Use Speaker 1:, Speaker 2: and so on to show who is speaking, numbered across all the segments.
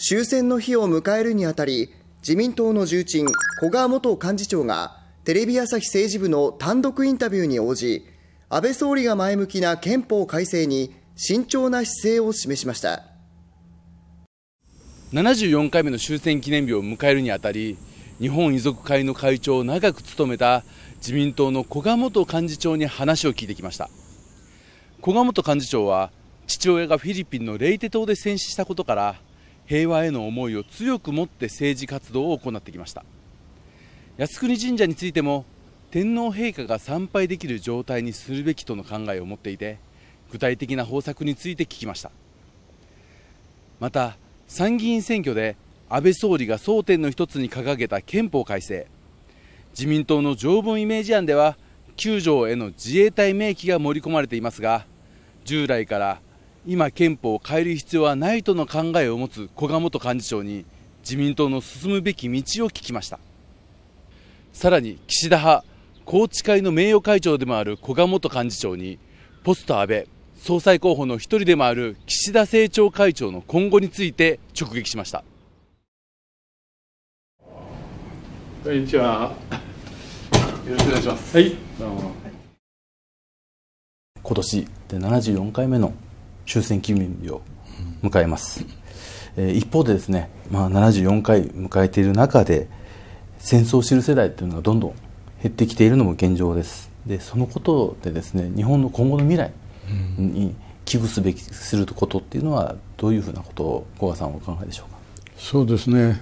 Speaker 1: 終戦の日を迎えるにあたり自民党の重鎮古賀元幹事長がテレビ朝日政治部の単独インタビューに応じ安倍総理が前向きな憲法改正に慎重な姿勢を示しました74回目の終戦記念日を迎えるにあたり日本遺族会の会長を長く務めた自民党の古賀元幹事長に話を聞いてきました古賀元幹事長は父親がフィリピンのレイテ島で戦死したことから平和への思いを強く持って政治活動を行ってきました靖国神社についても天皇陛下が参拝できる状態にするべきとの考えを持っていて具体的な方策について聞きましたまた参議院選挙で安倍総理が争点の一つに掲げた憲法改正自民党の条文イメージ案では9条への自衛隊明記が盛り込まれていますが従来から今憲法を変える必要はないとの考えを持つ古賀元幹事長に自民党の進むべき道を聞きましたさらに岸田派宏池会の名誉会長でもある古賀元幹事長にポスト安倍総裁候補の一人でもある岸田政調会長の今後について直撃しました
Speaker 2: こんにちはよろしくお願いしますはいど
Speaker 1: 今年で74回目の終戦記念日を迎えます、え一方でですね、まあ、74回迎えている中で戦争を知る世代というのがどんどん減ってきているのも現状ですでそのことでですね日本の今後の未来に危惧すべきすることっていうのはどういうふうなことを小川さんお考えでしょうか
Speaker 2: そうですね、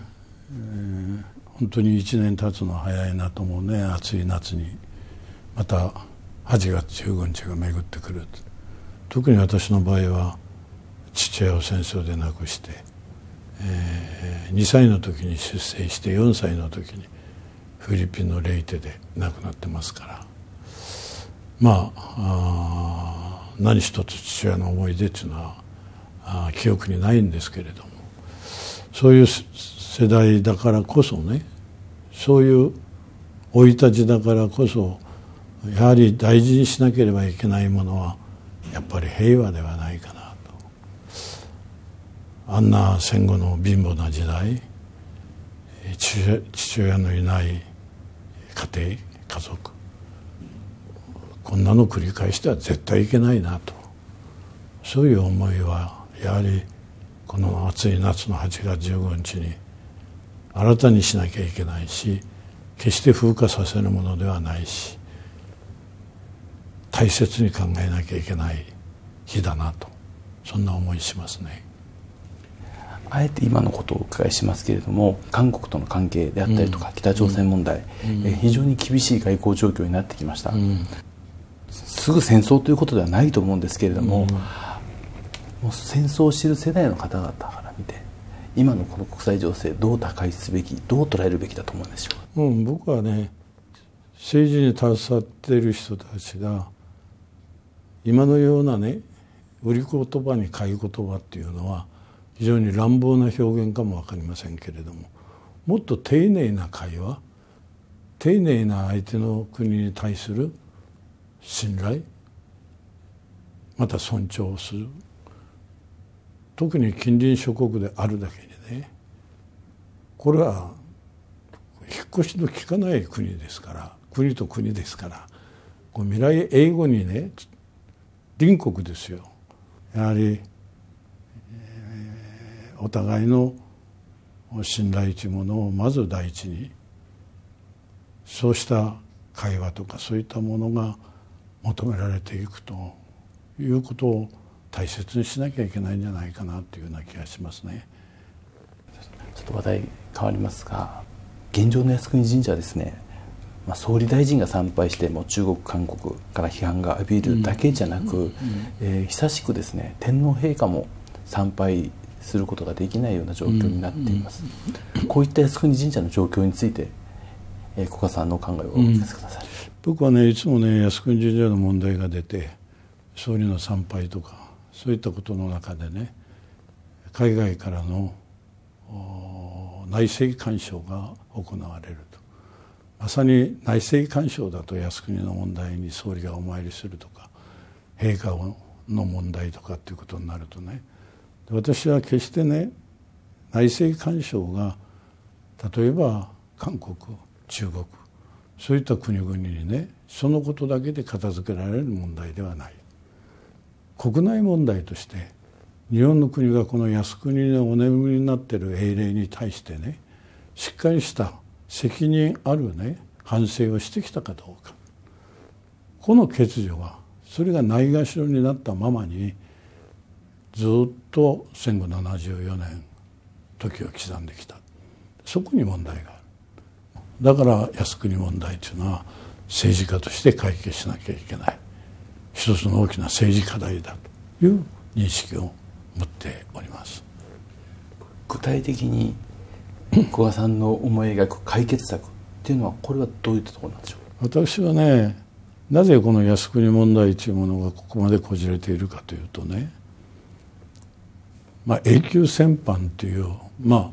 Speaker 2: えー、本当に1年経つの早いなと思うね暑い夏にまた8月15日が巡ってくる特に私の場合は父親を戦争で亡くして、えー、2歳の時に出征して4歳の時にフィリピンのレイテで亡くなってますからまあ何一つ父親の思い出っていうのはあ記憶にないんですけれどもそういう世代だからこそねそういう生い立ちだからこそやはり大事にしなければいけないものはやっぱり平和ではないかなとあんな戦後の貧乏な時代父親のいない家庭家族こんなの繰り返しては絶対いけないなとそういう思いはやはりこの暑い夏の8月15日に新たにしなきゃいけないし決して風化させるものではないし大切に考えなきゃいけない日だなとそんな思いしますね。
Speaker 1: あえて今のことをお伺いしますけれども韓国との関係であったりとか、うん、北朝鮮問題、うん、え非常に厳しい外交状況になってきました、うん、すぐ戦争ということではないと思うんですけれども,、もう戦争を知る世代の方々から見て今のこの国際情勢どう打開すべきどう捉えるべきだと思うんでしょうか、
Speaker 2: うん、僕はね政治に携わっている人たちが今のようなね売り言葉に買い言葉っていうのは非常に乱暴な表現かも分かりませんけれどももっと丁寧な会話丁寧な相手の国に対する信頼また尊重する特に近隣諸国であるだけにねこれは引っ越しの利かない国ですから国と国ですからこう未来英語にね隣国ですよやはり、えー、お互いの信頼というものをまず第一にそうした会話とかそういったものが求められていくということを大切にしなきゃいけないんじゃないかなというような気がしますね。
Speaker 1: ちょっと話題変わりますが現状の靖国神社ですねまあ、総理大臣が参拝しても中国韓国から批判が浴びるだけじゃなく、えー、久しくですね天皇陛下も参拝することができないような状況になっています、こういった靖国神社の状況について、えー、古賀さんの考えをお聞か
Speaker 2: せください、うん、僕はねいつもね靖国神社の問題が出て総理の参拝とかそういったことの中でね海外からの内政干渉が行われると。まさに内政干渉だと靖国の問題に総理がお参りするとか陛下の問題とかっていうことになるとね私は決してね内政干渉が例えば韓国中国そういった国々にねそのことだけで片付けられる問題ではない国内問題として日本の国がこの靖国のお眠りになってる英霊に対してねしっかりした責任あるね反省をしてきたかどうかこの欠如はそれがないがしろになったままにずっと戦後74年時を刻んできたそこに問題があるだから靖国問題というのは政治家として解決しなきゃいけない一つの大きな政治課題だという認識を持っ
Speaker 1: ております具体的に古賀さんの思い描く解決策っていうのはこれはどういったところなんでしょう
Speaker 2: 私はねなぜこの靖国問題というものがここまでこじれているかというとね、まあ、永久戦犯という、ま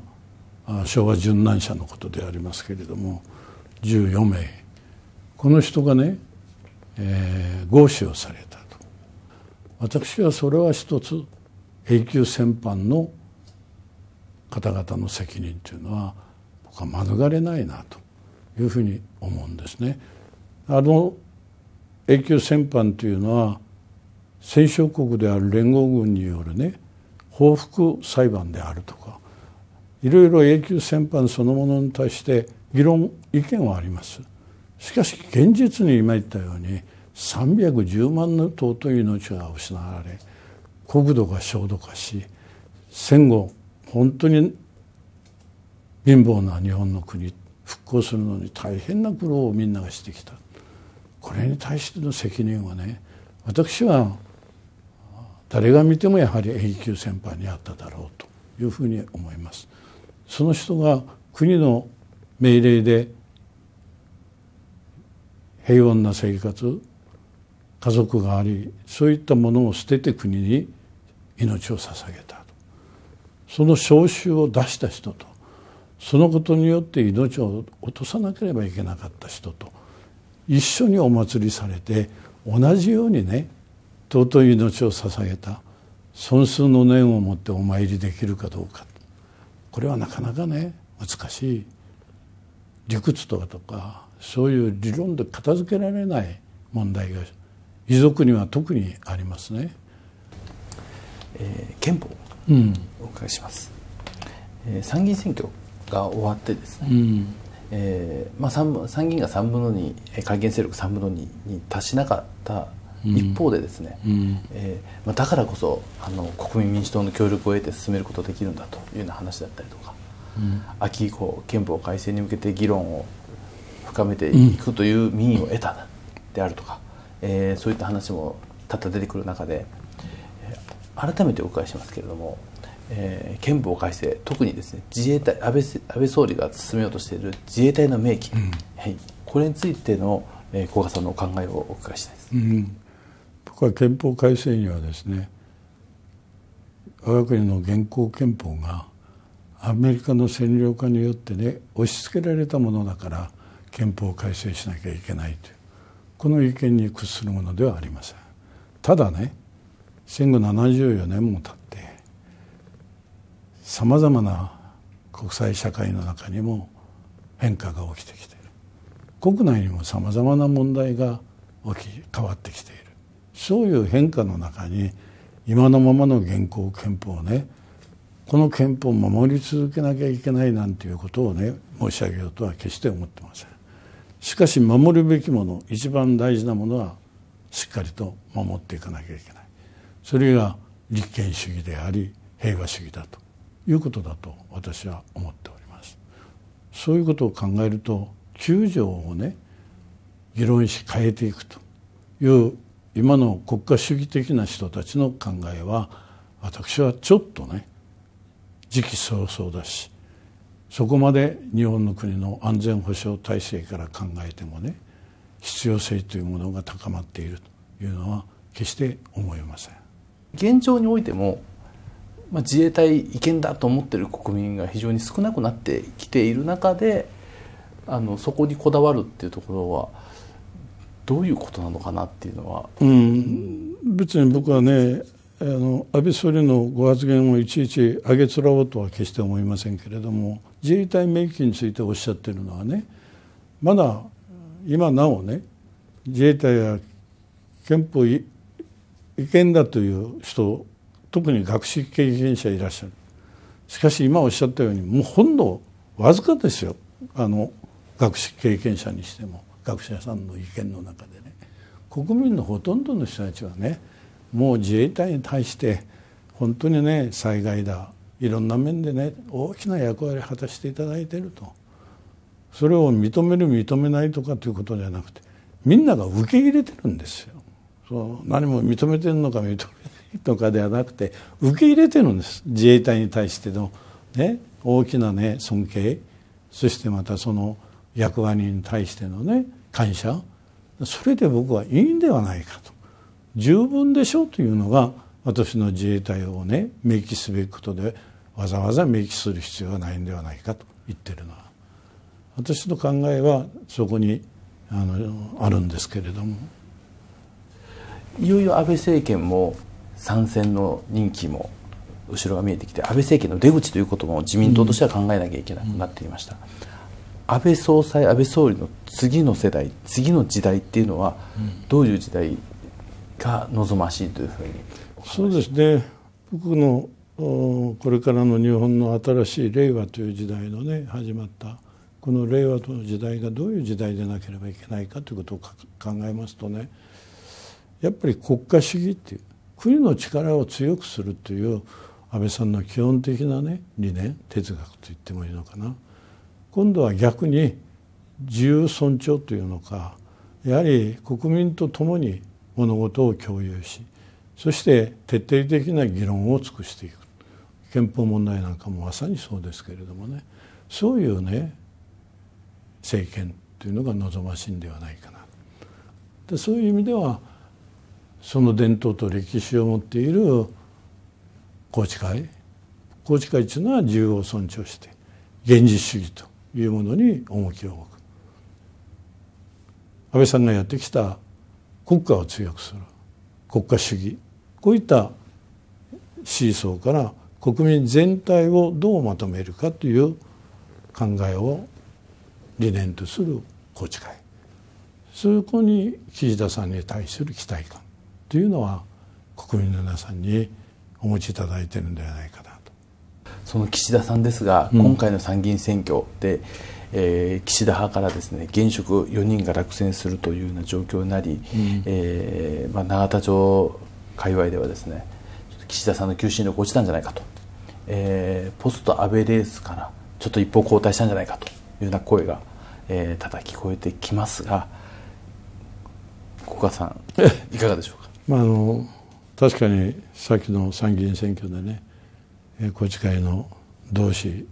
Speaker 2: あ、昭和殉難者のことでありますけれども14名この人がね、えー、合衆をされたと私はそれは一つ永久戦犯の方々の責任というのは僕は免れないなというふうに思うんですね。あの永久戦犯というのは戦勝国である連合軍によるね報復裁判であるとかいろいろ永久戦犯そのものに対して議論意見はあります。しかし現実に今言ったように310万の尊い命が失われ国土が焦土化し戦後本当に貧乏な日本の国復興するのに大変な苦労をみんながしてきたこれに対しての責任はね私は誰が見てもやはり永久戦犯にあっただろうというふうに思います。その人が国の命令で平穏な生活家族がありそういったものを捨てて国に命を捧げたその召集を出した人とそのことによって命を落とさなければいけなかった人と一緒にお祭りされて同じようにね尊い命を捧げた尊数の念を持ってお参りできるかどうかこれはなかなかね難しい理屈とかとかそういう理論で片付けられない問題が遺族には特にあり
Speaker 1: ますね。えー、憲法うん、お伺いします、えー、参議院選挙が終わってですね、うんえーまあ、参議院が3分の2改憲勢力3分の2に達しなかった一方でですね、うん、えー、まあ、だからこそあの国民民主党の協力を得て進めることができるんだというような話だったりとか、うん、秋以降憲法改正に向けて議論を深めていくという民意を得たであるとか、うん、えー、そういった話も多々出てくる中で改めてお伺いしますけれども、えー、憲法改正特にですね自衛隊安倍安倍総理が進めようとしている自衛隊の明記、うん、はい、これについての、えー、古賀さんのお考えをお伺いしたいです、
Speaker 2: うん、僕は憲法改正にはですね我が国の現行憲法がアメリカの占領下によってね押し付けられたものだから憲法改正しなきゃいけないというこの意見に屈するものではありませんただね戦後74年も経ってさまざまな国際社会の中にも変化が起きてきている国内にもさまざまな問題が起き変わってきているそういう変化の中に今のままの現行憲法をねこの憲法を守り続けなきゃいけないなんていうことをね申し上げようとは決して思ってませんしかし守るべきもの一番大事なものはしっかりと守っていかなきゃいけないそれが立憲主義であり平和主義だということだと私は思っておりますそういうことを考えると9条をね議論し変えていくという今の国家主義的な人たちの考えは私はちょっとね時期尚早だしそこまで日本の国の安全保障体制から考えてもね必要性というものが高まっているというのは決して思
Speaker 1: えません。現状においても、まあ、自衛隊違憲だと思ってる国民が非常に少なくなってきている中であのそこにこだわるっていうところはどういうことなのかなっていうのは。
Speaker 2: うん、別に僕はねあの安倍総理のご発言をいちいち上げつらおうとは決して思いませんけれども自衛隊免疫についておっしゃってるのはねまだ今なおね自衛隊は憲法違違憲だという人特に学識経験者いらっしゃるしかし今おっしゃったようにもうほんのわずかですよあの学識経験者にしても学者さんの意見の中でね国民のほとんどの人たちはねもう自衛隊に対して本当にね災害だいろんな面でね大きな役割を果たしていただいているとそれを認める認めないとかということじゃなくてみんなが受け入れてるんですよ。そう何も認めてるのか認めてるのかではなくて受け入れてるんです自衛隊に対しての、ね、大きな、ね、尊敬そしてまたその役割に対してのね感謝それで僕はいいんではないかと十分でしょうというのが私の自衛隊をね明記すべきことでわざわざ明記する必要はないんではないかと言ってるのは私の考えはそこにあのあるんですけれども。
Speaker 1: いよいよ安倍政権も参戦の任期も後ろが見えてきて安倍政権の出口ということも自民党としては考えなきゃいけなくなっていました、うん、安倍総裁安倍総理の次の世代次の時代っていうのはどういう時代が望ましいというふうに
Speaker 2: そうですね僕のこれからの日本の新しい令和という時代のね始まったこの令和との時代がどういう時代でなければいけないかということを考えますとねやっぱり国家主義っていう国の力を強くするという安倍さんの基本的なね理念哲学と言ってもいいのかな今度は逆に自由尊重というのかやはり国民と共に物事を共有しそして徹底的な議論を尽くしていく憲法問題なんかもまさにそうですけれどもねそういうね政権というのが望ましいんではないかなでそういう意味ではその伝統と歴史を持っている宏池会宏池会というのは自由を尊重して現実主義というものに重きを置く安倍さんがやってきた国家を強くする国家主義こういった思想から国民全体をどうまとめるかという考えを理念とする宏池会そこに岸田さんに対する期待感というのは国民の皆さんにお持ちいただいてるんではないかなと
Speaker 1: その岸田さんですが、うん、今回の参議院選挙で、えー、岸田派からですね現職4人が落選するというような状況になり、うん、えー、まあ、永田町界隈ではですね岸田さんの求心力落ちたんじゃないかと、えー、ポスト安倍レースからちょっと一歩後退したんじゃないかというような声が、えー、ただ聞こえてきますが 古賀さん いかがでしょうか
Speaker 2: まあ、あの確かにさっきの参議院選挙でね宏池会の同志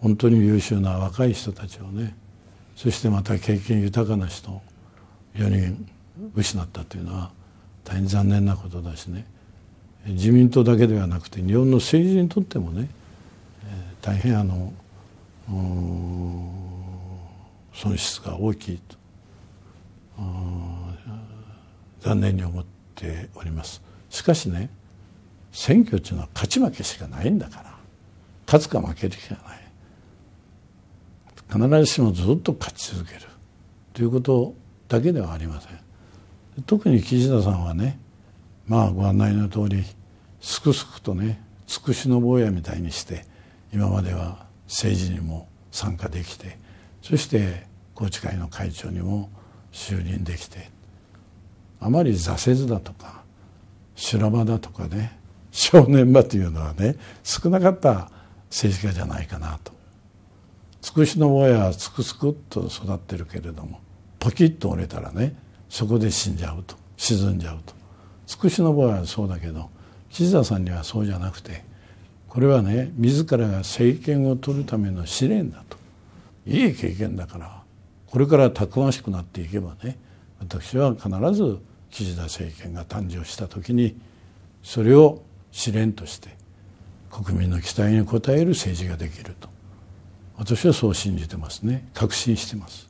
Speaker 2: 本当に優秀な若い人たちをねそしてまた経験豊かな人4人失ったというのは大変残念なことだしね自民党だけではなくて日本の政治にとってもね大変あの損失が大きいと。残念に思っておりますしかしね選挙っていうのは勝ち負けしかないんだから勝つか負けるしかない必ずしもずっと勝ち続けるということだけではありません特に岸田さんはねまあご案内の通りすくすくとねつくしの坊やみたいにして今までは政治にも参加できてそして宏池会の会長にも就任できてあまり挫折だとか修羅場だとかね正念 場というのはね少なかった政治家じゃないかなと。つくしの親はつくつくっと育ってるけれどもポキッと折れたらねそこで死んじゃうと沈んじゃうとつくしの親はそうだけど岸田さんにはそうじゃなくてこれはね自らが政権を取るための試練だといい経験だからこれからたくましくなっていけばね私は必ず岸田政権が誕生した時にそれを試練として国民の期待に応える政
Speaker 1: 治ができると私はそう信じてますね確信してます。